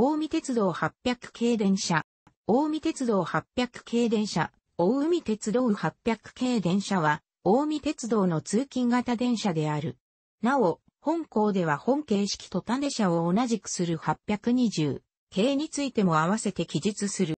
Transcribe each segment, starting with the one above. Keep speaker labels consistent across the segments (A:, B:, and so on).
A: 大海鉄道800系電車、大海鉄道800系電車、大海鉄道800系電車は、大海鉄道の通勤型電車である。なお、本校では本形式と種車を同じくする820系についても合わせて記述する。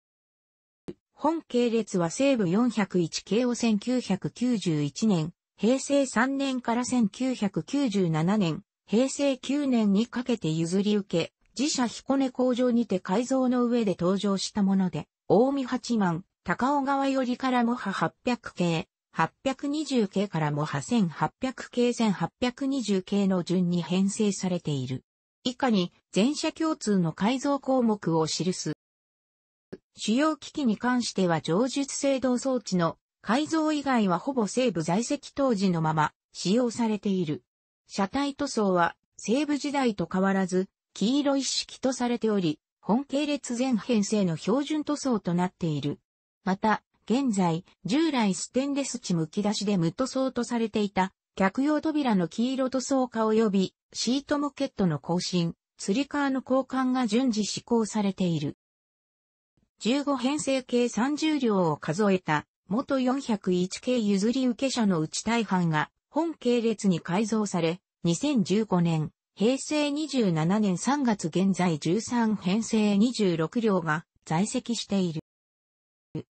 A: 本系列は西部401系を1991年、平成3年から1997年、平成9年にかけて譲り受け、自社彦根工場にて改造の上で登場したもので、大見八幡、高尾川よりからも波800系、820系からも波1800系1820系の順に編成されている。以下に全社共通の改造項目を記す。主要機器に関しては上述制動装置の改造以外はほぼ西部在籍当時のまま使用されている。車体塗装は西部時代と変わらず黄色一式とされており、本系列全編成の標準塗装となっている。また、現在、従来ステンレス地剥き出しで無塗装とされていた、客用扉の黄色塗装化及び、シートモケットの更新、釣り革の交換が順次施行されている。15編成計30両を数えた、元401系譲り受け者のうち大半が、本系列に改造され、2015年、平成27年3月現在13編成26両が在籍している。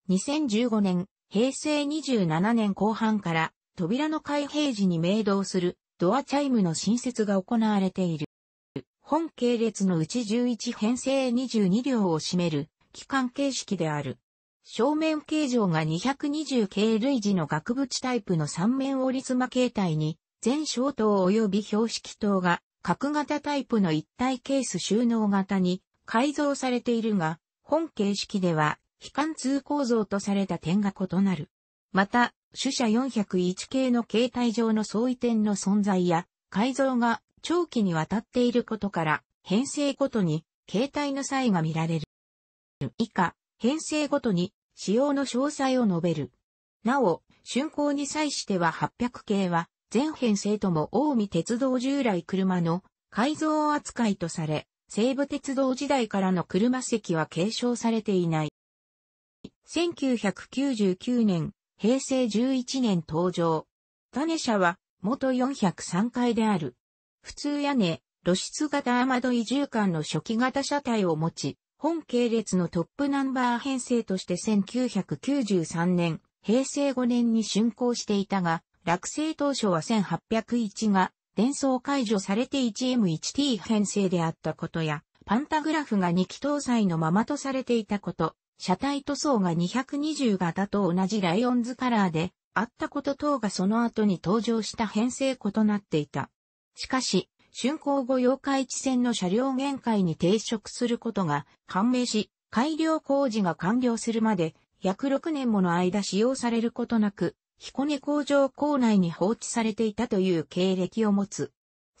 A: 2015年、平成27年後半から扉の開閉時に明動するドアチャイムの新設が行われている。本系列のうち11編成22両を占める機関形式である。正面形状が220系類似の額縁タイプの3面折り妻形態に、全小灯及び標識灯が角型タイプの一体ケース収納型に改造されているが、本形式では非貫通構造とされた点が異なる。また、主社401系の形態上の相違点の存在や改造が長期にわたっていることから、編成ごとに形態の差異が見られる。以下、編成ごとに使用の詳細を述べる。なお、竣工に際しては800系は全編生とも近江鉄道従来車の改造扱いとされ、西武鉄道時代からの車席は継承されていない。1999年、平成11年登場。種車は元403階である。普通屋根、露出型雨戸移住間の初期型車体を持ち、本系列のトップナンバー編成として1993年、平成5年に竣工していたが、落成当初は1801が、伝送解除されて 1M1T 編成であったことや、パンタグラフが2機搭載のままとされていたこと、車体塗装が220型と同じライオンズカラーで、あったこと等がその後に登場した編成異なっていた。しかし、竣工後八日地線の車両限界に抵触することが判明し、改良工事が完了するまで、約6年もの間使用されることなく、彦根工場構内に放置されていたという経歴を持つ。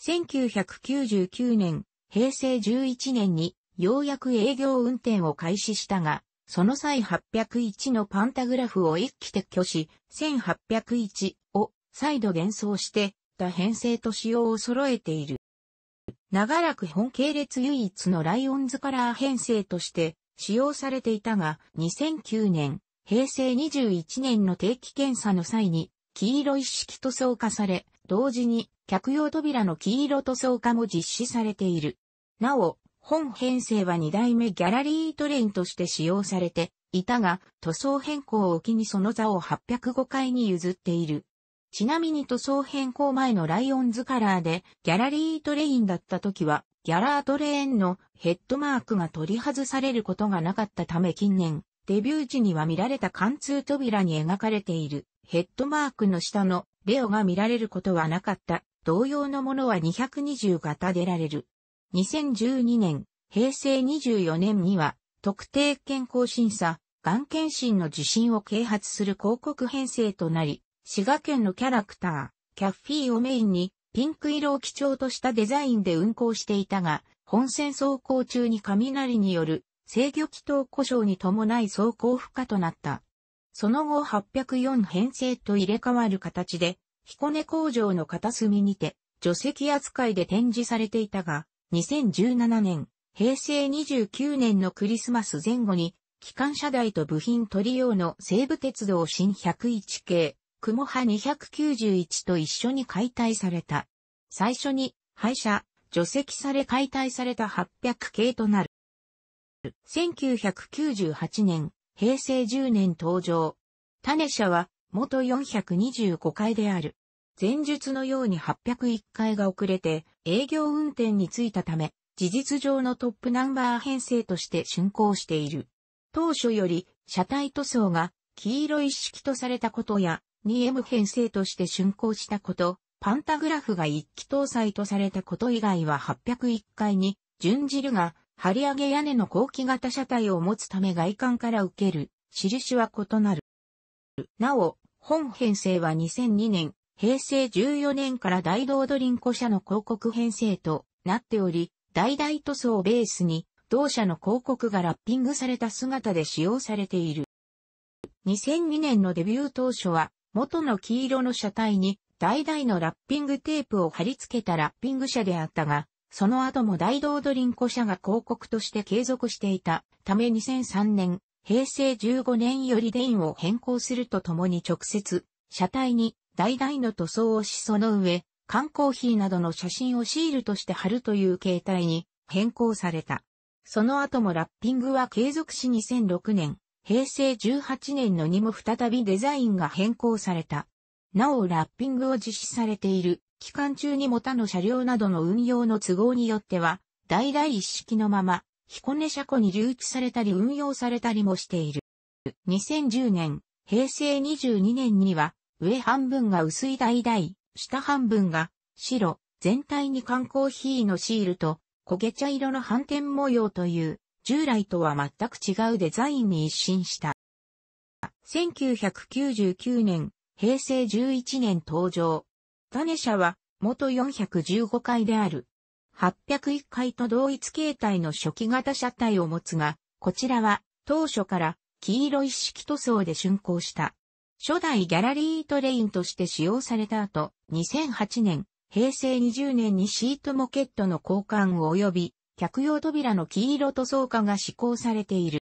A: 1999年、平成11年にようやく営業運転を開始したが、その際801のパンタグラフを一気撤去し、1801を再度減想してた編成と仕様を揃えている。長らく本系列唯一のライオンズカラー編成として使用されていたが、2009年、平成21年の定期検査の際に、黄色一式塗装化され、同時に客用扉の黄色塗装化も実施されている。なお、本編成は2代目ギャラリートレインとして使用されていたが、塗装変更を機にその座を805階に譲っている。ちなみに塗装変更前のライオンズカラーでギャラリートレインだった時は、ギャラートレーンのヘッドマークが取り外されることがなかったため近年、デビュー時には見られた貫通扉に描かれているヘッドマークの下のレオが見られることはなかった。同様のものは220型でられる。2012年、平成24年には、特定健康審査、がん検診の受診を啓発する広告編成となり、滋賀県のキャラクター、キャッフィーをメインに、ピンク色を基調としたデザインで運行していたが、本線走行中に雷による制御機等故障に伴い走行不可となった。その後804編成と入れ替わる形で、彦根工場の片隅にて、除籍扱いで展示されていたが、2017年、平成29年のクリスマス前後に、機関車台と部品取り用の西武鉄道新101系、雲波291と一緒に解体された。最初に、廃車、除籍され解体された800系となる。1998年、平成10年登場。種社は、元425回である。前述のように801回が遅れて営業運転に就いたため、事実上のトップナンバー編成として竣工している。当初より車体塗装が黄色一式とされたことや 2M 編成として竣工したこと、パンタグラフが一気搭載とされたこと以外は801回に準じるが、張り上げ屋根の後期型車体を持つため外観から受ける印は異なる。なお、本編成は2002年、平成14年から大道ドリンコ社の広告編成となっており、大々塗装をベースに、同社の広告がラッピングされた姿で使用されている。2002年のデビュー当初は、元の黄色の車体に、大々のラッピングテープを貼り付けたラッピング車であったが、その後も大道ドリンコ社が広告として継続していたため2003年、平成15年よりインを変更するとともに直接、車体に大々の塗装をしその上、缶コーヒーなどの写真をシールとして貼るという形態に変更された。その後もラッピングは継続し2006年、平成18年のにも再びデザインが変更された。なおラッピングを実施されている期間中にも他の車両などの運用の都合によっては、代々一式のまま、彦根車庫に留置されたり運用されたりもしている。2010年、平成22年には、上半分が薄い代々、下半分が白、全体に缶コーヒーのシールと焦げ茶色の反転模様という、従来とは全く違うデザインに一新した。1999年、平成11年登場。種ネシャは、元415回である。801回と同一形態の初期型車体を持つが、こちらは当初から黄色一式塗装で竣工した。初代ギャラリートレインとして使用された後、2008年、平成20年にシートモケットの交換及び、客用扉の黄色塗装化が施行されている。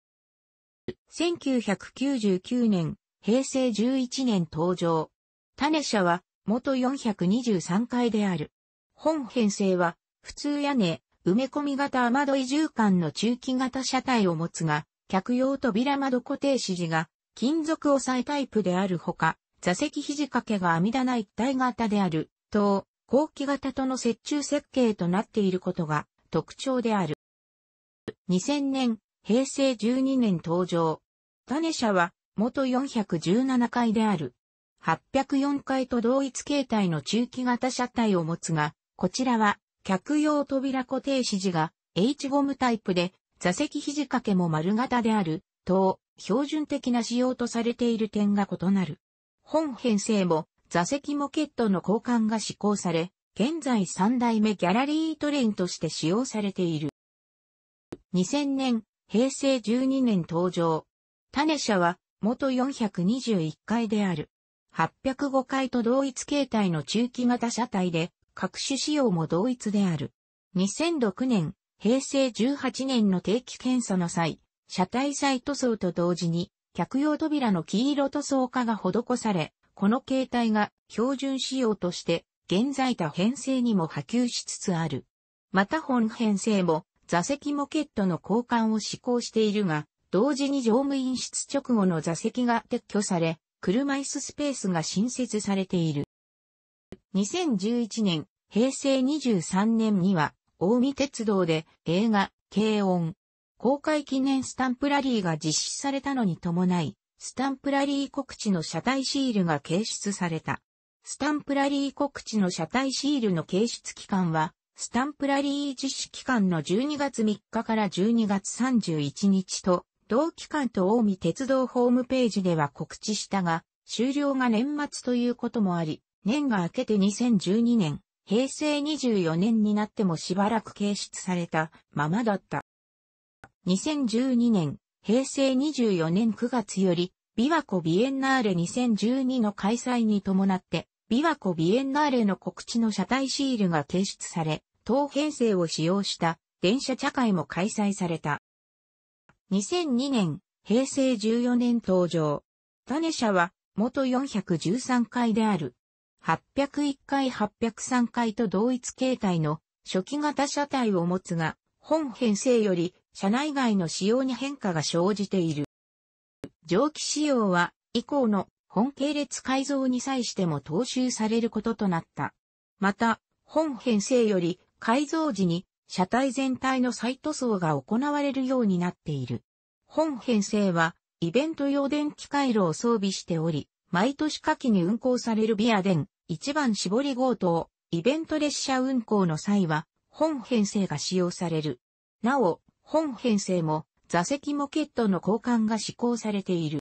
A: 1999年、平成11年登場。種車は元423階である。本編成は、普通屋根、埋め込み型雨どい住間の中期型車体を持つが、客用扉窓固定支持が、金属押さえタイプであるほか、座席肘掛けが網棚一体型である、等、後期型との接中設計となっていることが特徴である。2000年、平成12年登場。種車は、元417階である。804階と同一形態の中期型車体を持つが、こちらは客用扉固定指示が H ゴムタイプで座席肘掛けも丸型である、等、標準的な仕様とされている点が異なる。本編成も座席モケットの交換が施行され、現在3代目ギャラリートレインとして使用されている。2000年、平成12年登場。種車は元421階である。805回と同一形態の中期型車体で、各種仕様も同一である。2006年、平成18年の定期検査の際、車体再塗装と同時に、客用扉の黄色塗装化が施され、この形態が標準仕様として、現在多編成にも波及しつつある。また本編成も、座席モケットの交換を施行しているが、同時に乗務員室直後の座席が撤去され、車椅子スペースが新設されている。2011年、平成23年には、大見鉄道で映画、軽音、公開記念スタンプラリーが実施されたのに伴い、スタンプラリー告知の車体シールが掲出された。スタンプラリー告知の車体シールの掲出期間は、スタンプラリー実施期間の12月3日から12月31日と同期間と近江鉄道ホームページでは告知したが、終了が年末ということもあり、年が明けて2012年、平成24年になってもしばらく掲出されたままだった。2012年、平成24年9月より、琵琶湖ビエンナーレ2012の開催に伴って、琵琶湖ビエンナーレの告知の車体シールが掲出され、当編成を使用した電車茶会も開催された。2002年、平成14年登場。種社は、元413回である。801回803回と同一形態の初期型車体を持つが、本編成より車内外の仕様に変化が生じている。蒸気仕様は以降の本系列改造に際しても踏襲されることとなった。また、本編成より改造時に車体全体の再塗装が行われるようになっている。本編成は、イベント用電気回路を装備しており、毎年夏季に運行されるビア電、1番絞り号等、イベント列車運行の際は、本編成が使用される。なお、本編成も、座席モケットの交換が施行されている。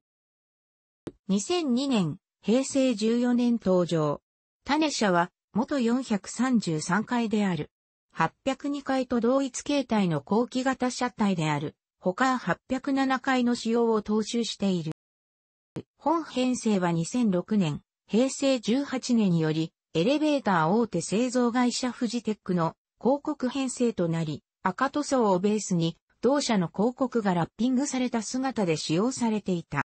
A: 2002年、平成14年登場。種車は、元433回である。802回と同一形態の後期型車体である、他807回の仕様を踏襲している。本編成は2006年、平成18年により、エレベーター大手製造会社フジテックの広告編成となり、赤塗装をベースに、同社の広告がラッピングされた姿で使用されていた。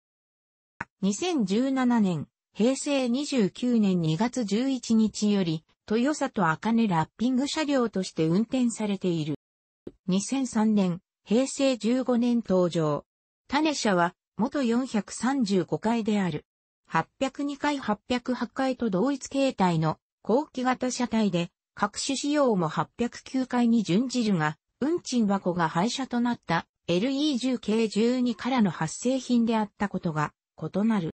A: 2017年、平成29年2月11日より、豊里茜ラッピング車両として運転されている。2003年、平成15年登場。種車は、元435階である。802階808階と同一形態の後期型車体で、各種仕様も809階に準じるが、運賃箱が廃車となった LE10 系12からの発生品であったことが異なる。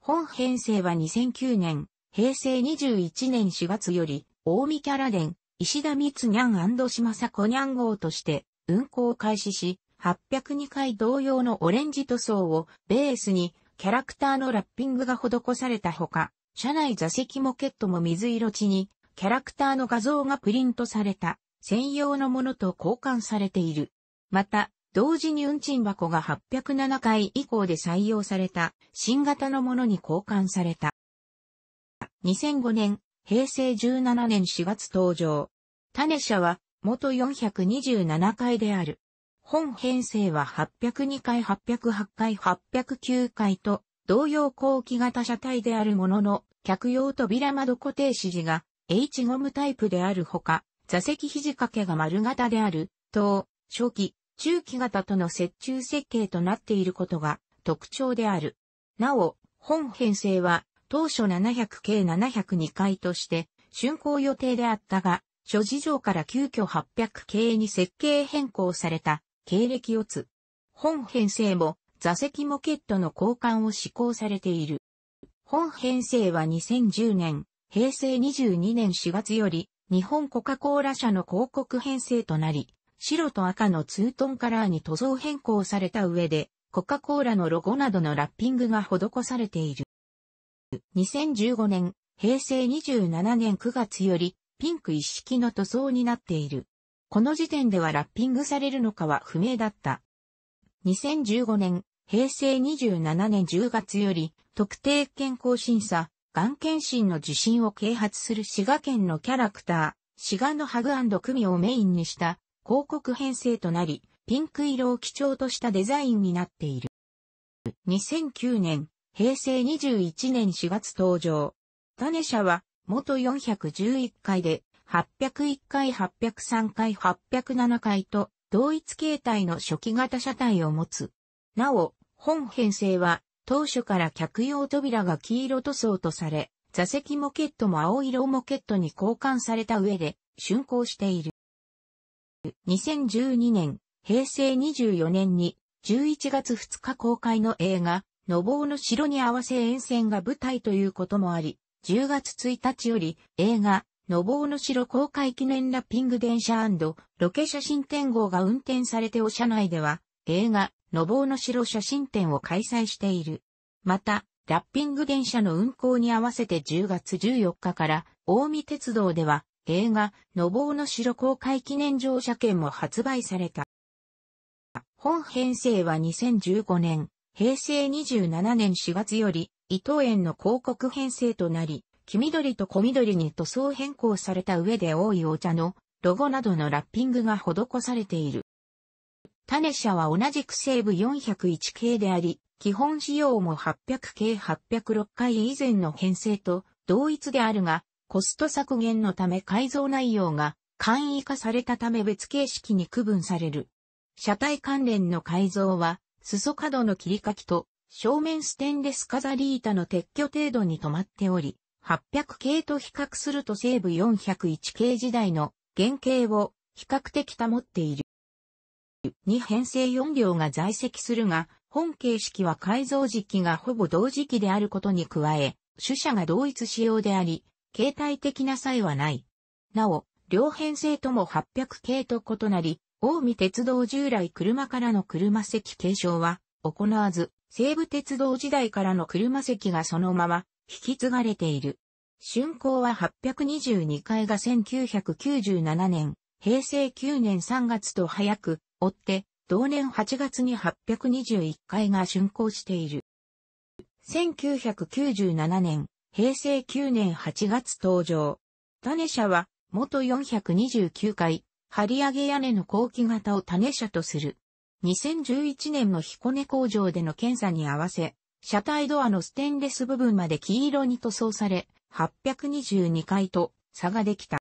A: 本編成は2009年、平成21年4月より、大見キャラ電、石田光にゃん島子にゃん号として運行開始し、802回同様のオレンジ塗装をベースにキャラクターのラッピングが施されたほか、車内座席モケットも水色地にキャラクターの画像がプリントされた専用のものと交換されている。また、同時に運賃箱が807回以降で採用された新型のものに交換された。2005年、平成17年4月登場。種社は、元427回である。本編成は802回、808回、809回と、同様後期型車体であるものの、客用扉窓固定指示が H ゴムタイプであるほか、座席肘掛けが丸型である、等、初期、中期型との接中設計となっていることが特徴である。なお、本編成は当初700計702回として竣工予定であったが、諸事情から急遽800 k に設計変更された経歴をつ。本編成も座席モケットの交換を施行されている。本編成は2010年、平成22年4月より日本コカ・コーラ社の広告編成となり、白と赤のツートンカラーに塗装変更された上で、コカ・コーラのロゴなどのラッピングが施されている。2015年、平成27年9月より、ピンク一式の塗装になっている。この時点ではラッピングされるのかは不明だった。2015年、平成27年10月より、特定健康審査、がん検診の受診を啓発する滋賀県のキャラクター、滋賀のハグ組をメインにした広告編成となり、ピンク色を基調としたデザインになっている。2009年、平成21年4月登場。種社は、元411回で、801回、803回、807回と、同一形態の初期型車体を持つ。なお、本編成は、当初から客用扉が黄色塗装とされ、座席モケットも青色モケットに交換された上で、竣工している。2012年、平成24年に、11月2日公開の映画、のぼうの城に合わせ沿線が舞台ということもあり、10月1日より映画、のぼうの城公開記念ラッピング電車ロケ写真展号が運転されてお車内では映画、のぼうの城写真展を開催している。また、ラッピング電車の運行に合わせて10月14日から近江鉄道では映画、のぼうの城公開記念乗車券も発売された。本編成は2015年平成27年4月より、伊藤園の広告編成となり、黄緑と小緑に塗装変更された上で多いお茶のロゴなどのラッピングが施されている。種社は同じく西部401系であり、基本仕様も800系806回以前の編成と同一であるが、コスト削減のため改造内容が簡易化されたため別形式に区分される。車体関連の改造は裾角の切り欠きと、正面ステンレス飾り板の撤去程度に止まっており、800系と比較すると西部401系時代の原型を比較的保っている。2編成4両が在籍するが、本形式は改造時期がほぼ同時期であることに加え、主車が同一仕様であり、形態的な差異はない。なお、両編成とも800系と異なり、近江鉄道従来車からの車席継承は行わず、西武鉄道時代からの車席がそのまま引き継がれている。竣工は822回が1997年、平成9年3月と早く、追って、同年8月に821回が竣工している。1997年、平成9年8月登場。種社は、元429回、張り上げ屋根の後期型を種車とする。2011年の彦根工場での検査に合わせ、車体ドアのステンレス部分まで黄色に塗装され、822回と差ができた。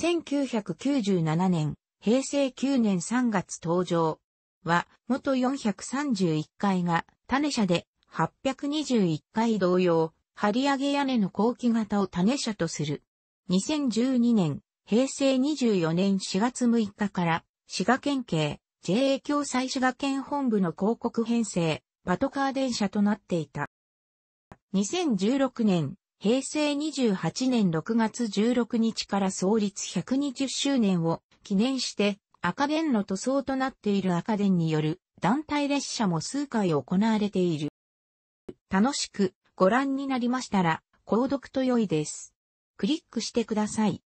A: 1997年、平成9年3月登場は、元431回が種車で、821回同様、張り上げ屋根の後期型を種車とする。2012年、平成24年4月6日から、滋賀県警、JA 共済滋賀県本部の広告編成、パトカー電車となっていた。2016年、平成28年6月16日から創立120周年を記念して赤電の塗装となっている赤電による団体列車も数回行われている。楽しくご覧になりましたら、購読と良いです。クリックしてください。